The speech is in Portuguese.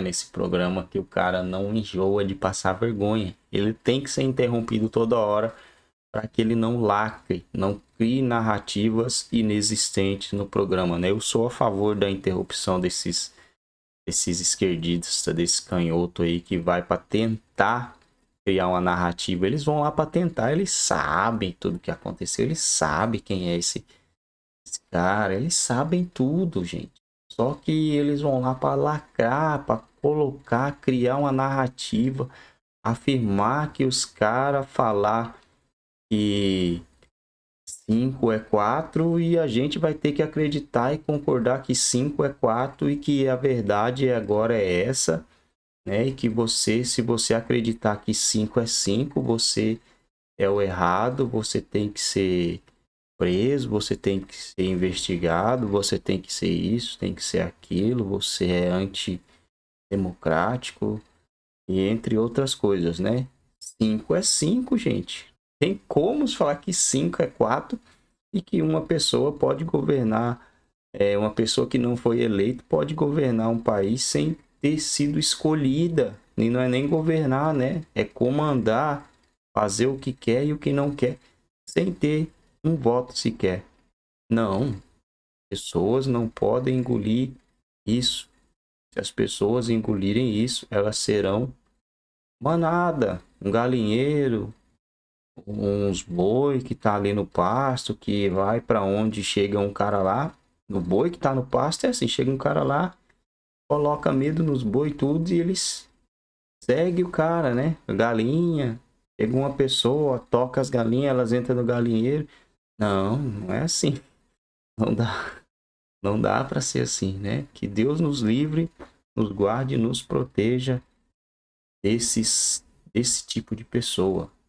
nesse programa que o cara não enjoa de passar vergonha. Ele tem que ser interrompido toda hora para que ele não lacre, não crie narrativas inexistentes no programa. Né? Eu sou a favor da interrupção desses, desses esquerdistas, desse canhoto aí que vai para tentar criar uma narrativa. Eles vão lá para tentar, eles sabem tudo que aconteceu, eles sabem quem é esse, esse cara, eles sabem tudo, gente. Só que eles vão lá para lacrar, para colocar, criar uma narrativa, afirmar que os caras falar que 5 é 4 e a gente vai ter que acreditar e concordar que 5 é 4 e que a verdade agora é essa, né? E que você, se você acreditar que 5 é 5, você é o errado, você tem que ser preso, você tem que ser investigado, você tem que ser isso, tem que ser aquilo, você é antidemocrático e entre outras coisas, né? 5 é 5, gente. Tem como falar que 5 é 4 e que uma pessoa pode governar, é, uma pessoa que não foi eleita pode governar um país sem ter sido escolhida. E não é nem governar, né? É comandar, fazer o que quer e o que não quer, sem ter um voto sequer. Não. Pessoas não podem engolir isso. Se as pessoas engolirem isso, elas serão manada, um galinheiro, uns boi que tá ali no pasto, que vai para onde chega um cara lá. no boi que tá no pasto é assim, chega um cara lá, coloca medo nos boi tudo e eles segue o cara, né? Galinha, chega uma pessoa, toca as galinhas, elas entram no galinheiro, não, não é assim. Não dá. Não dá para ser assim, né? Que Deus nos livre, nos guarde, e nos proteja desses, desse tipo de pessoa.